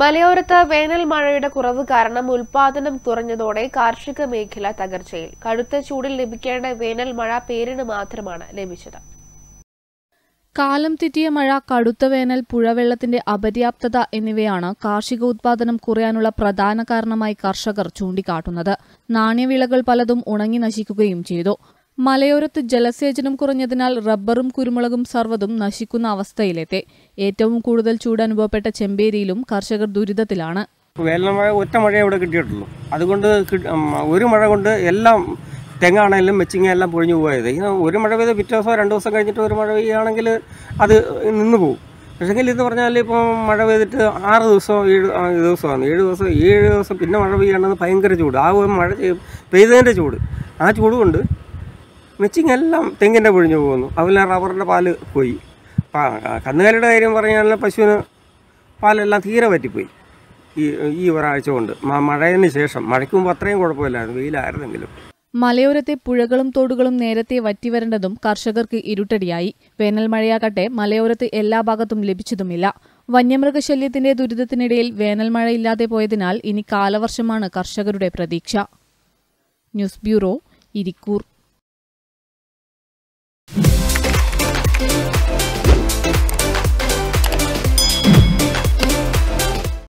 മലയോരത്ത് വേനൽ മഴയുടെ കുറവ് കാരണം ഉൽപാദനം കുറഞ്ഞതോടെ കാർഷിക മേഖല തകർച്ചയിൽ കടുത്ത ചൂടിൽ ലഭിക്കേണ്ട വേനൽ മഴ പേരിന് മാത്രമാണ് ലഭിച്ചത് കാലം തെറ്റിയ മഴ കടുത്ത വേനൽ പുഴവെള്ളത്തിന്റെ അപര്യാപ്തത എന്നിവയാണ് കാർഷിക ഉത്പാദനം കുറയാനുള്ള പ്രധാന കാരണമായി കർഷകർ ചൂണ്ടിക്കാട്ടുന്നത് നാണ്യവിളകൾ പലതും ഉണങ്ങി നശിക്കുകയും ചെയ്തു മലയോരത്ത് ജലസേചനം കുറഞ്ഞതിനാൽ റബ്ബറും കുരുമുളകും സർവ്വതും നശിക്കുന്ന അവസ്ഥയിലെത്തി ഏറ്റവും കൂടുതൽ ചൂട് അനുഭവപ്പെട്ട ചെമ്പേരിയിലും കർഷകർ ദുരിതത്തിലാണ് വേനൽമഴ ഒറ്റ മഴയെ ഇവിടെ കിട്ടിയിട്ടുള്ളൂ അതുകൊണ്ട് ഒരു മഴ കൊണ്ട് എല്ലാം തെങ്ങാണെങ്കിലും മെച്ചിങ്ങ എല്ലാം പൊഴിഞ്ഞു പോയത് ഒരു മഴ പെയ്ത് പിറ്റേ ദിവസം രണ്ട് ദിവസം കഴിഞ്ഞിട്ട് ഒരു മഴ പെയ്യുകയാണെങ്കിൽ അത് നിന്ന് പോകും പക്ഷേങ്കിൽ ഇത് പറഞ്ഞാൽ ഇപ്പോൾ മഴ പെയ്തിട്ട് ആറ് ദിവസം ഏഴ് ദിവസമാണ് ഏഴ് ദിവസം ഏഴ് ദിവസം പിന്നെ മഴ പെയ്യണമെന്ന് ഭയങ്കര ചൂട് ആ മഴ പെയ്തതിൻ്റെ ചൂട് ആ ചൂടുകൊണ്ട് മെച്ചിങ് എല്ലാം തെങ്ങിൻ്റെ പൊഴിഞ്ഞു പോകുന്നു അതുപോലെ റബ്ബറിൻ്റെ പാല് പോയി കന്നുകാലിയുടെ കാര്യം പറഞ്ഞാൽ പശുവിന് പാലെല്ലാം തീരെ പറ്റിപ്പോയി ഈ ഈ ഒരാഴ്ച കൊണ്ട് മഴയതിന് ശേഷം മഴയ്ക്ക് മുമ്പ് അത്രയും കുഴപ്പമില്ലായിരുന്നു വെയിലായിരുന്നെങ്കിലും മലയോരത്തെ പുഴകളും തോടുകളും നേരത്തെ വറ്റിവരേണ്ടതും കർഷകർക്ക് ഇരുട്ടടിയായി വേനൽ മഴയാകട്ടെ മലയോരത്ത് എല്ലാ ഭാഗത്തും ലഭിച്ചതുമില്ല വന്യമൃഗശല്യത്തിന്റെ ദുരിതത്തിനിടയിൽ വേനൽ മഴയില്ലാതെ പോയതിനാൽ ഇനി കാലവർഷമാണ് കർഷകരുടെ പ്രതീക്ഷ ന്യൂസ് ബ്യൂറോ ഇരിക്കൂർ